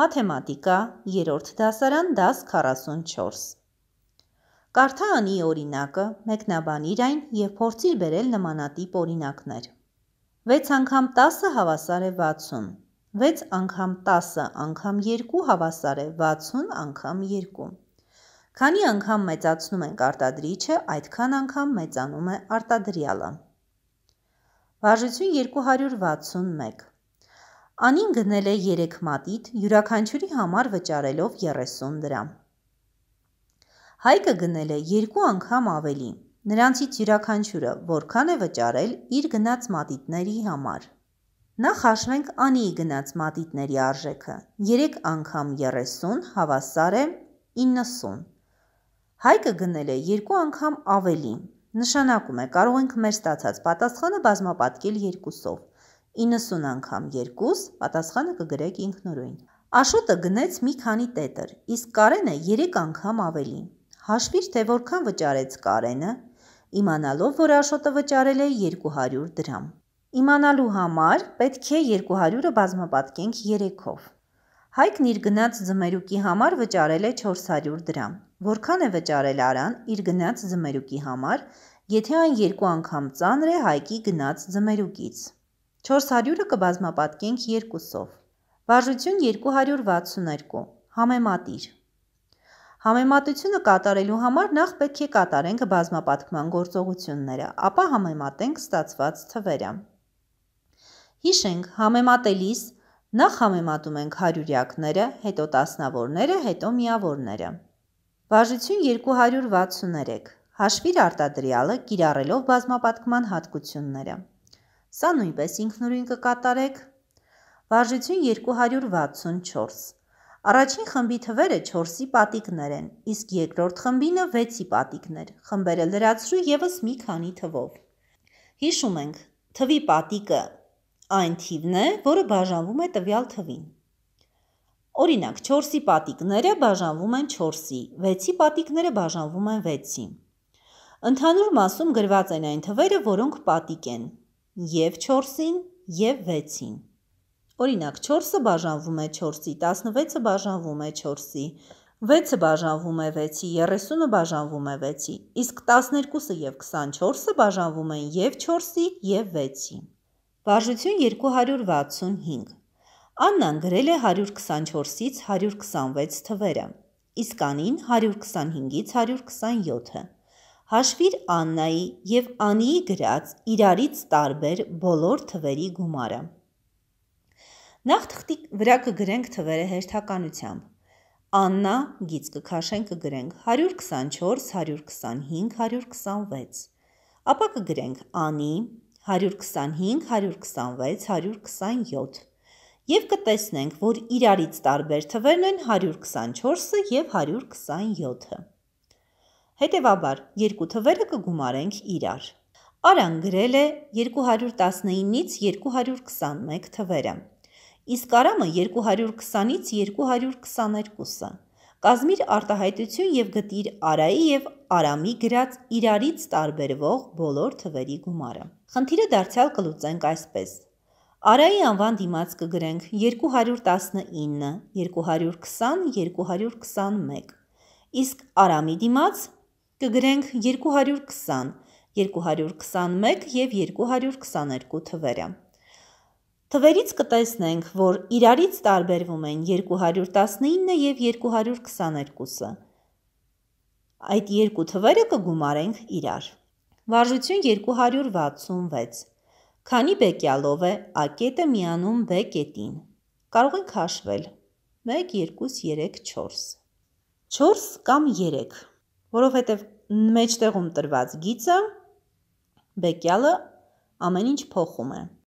Մաթեմատիկա, 3-րդ դասարան, դաս 44։ Կարդա անի օրինակը, մեկնաբանիր այն եւ փորձիր բերել նմանատիպ օրինակներ։ 6 անգամ 10-ը հավասար է 60։ 6 անգամ 10-ը անգամ 2 հավասար է 60 անգամ 2։ Քանի անգամ մեծացնում ենք արտադրիչը, այդքան անգամ մեծանում է արտադրյալը։ Վարժություն 261 Անին գնել է 3 մատիտ, յուրաքանչյուրի համար վճարելով 30 դրամ։ Հայկը գնել է երկու անգամ ավելի, նրանցից յուրաքանչյուրը որքան է վճարել իր գնած մատիտների համար։ Նախ հաշվենք Անիի գնած մատիտների արժեքը։ 3 անգամ 30 հավասար է 90։ Հայկը գնել է երկու անգամ ավելի։ Նշանակում է կարող ենք մեր ստացած պատասխանը բազմապատկել երկուսով։ 90 անգամ 2 պատասխանը կգրեք ինքնուրույն։ Աշոտը գնեց մի քանի տետր, իսկ Կարենը 3 անգամ ավելին։ Հաշվիր, թե որքան վճարեց Կարենը, իմանալով, որ Աշոտը վճարել է 200 դրամ։ Իմանալու համար պետք է 200-ը բազմապատկենք 3-ով։ Հայկն իր գնաց ձմերուկի համար վճարել է 400 դրամ։ Որքան է վճարել Արան իր գնաց ձմերուկի համար, եթե այն երկու անգամ ծանր է Հայկի գնաց ձմերուկից։ 400-ը կբազմապատկենք 2-ով։ Վարժություն 262, համեմատիր։ Համեմատությունը կատարելու համար նախ պետք է կատարենք բազմապատկման գործողությունները, ապա համեմատենք ստացված թվերը։ Հիշենք, համեմատելիս նախ համեմատում ենք հարյուրյակները, հետո տասնավորները, հետո միավորները։ Վարժություն 263, հաշվիր արտադրյալը կիրառելով բազմապատկման հատկությունները։ Սա նույնպես ինքնուրույն կկատարեք։ Վարժություն 264։ Առաջին խմբի թվերը 4-ի պատիկներ են, իսկ երկրորդ խմբինը 6-ի պատիկներ։ Խմբերը լրացրու եւս մի քանի թվով։ Հիշում ենք, թվի պատիկը այն թիվն է, որը բաժանվում է տվյալ թվին։ Օրինակ 4-ի պատիկները բաժանվում են 4-ի, 6-ի պատիկները բաժանվում են 6-ի։ Ընդհանուր մասում գրված են այն թվերը, որոնք պատիկ են եւ 4-ին եւ 6-ին։ Օրինակ 4-ը բաժանվում է 4-ի, 16-ը բաժանվում է 4-ի, 6-ը բաժանվում է 6-ի, 30-ը բաժանվում է 6-ի, իսկ 12-ը եւ 24-ը բաժանվում են եւ 4-ի եւ 6-ի։ Բաժություն 265 Աննան գրել է 124-ից 126 թվերը, իսկ Անին 125-ից 127-ը։ Հաշվիր Աննայի եւ Անիի գրած իրարից տարբեր բոլոր թվերի գումարը։ Նախ թղթի վրա կգրենք թվերը հերթականությամբ։ Աննա գից կքաշեն կգրենք 124, 125, 126։ Ապա կգրենք Անի 125, 126, 127 եւ կտեսնենք, որ իրարից տարբեր թվերն են 124-ը եւ 127-ը։ Հետևաբար, երկու թվերը կգումարենք իրար։ Արան գրել է 219-ից 221 թվերը, իսկ Արամը 220-ից 222-ը։ Կազմիր արտահայտություն եւ գտիր Արայի եւ Արամի գրած իրարից տարբերվող բոլոր թվերի գումարը։ Խնդիրը դարձյալ կլուծենք այսպես. Արայի անվան դիմաց կգրենք 219, 220, 221, իսկ Արամի դիմաց կգրենք 220, 221 և 222 թվերը։ Թվերից կտեսնենք, որ իրարից տարբերվում են 219 և 222-ը։ Այդ երկու թվերը կգումարենք իրար։ Վարժություն 266։ Քանի բեկյալով է ակետը միանում բեկետին։ Կարող ենք հաշվել 1, 2, 3, 4։ 4 կամ 3 որովհետև մեջտեղում տրված գիծը բեկյալը ամեն ինչ փոխում է։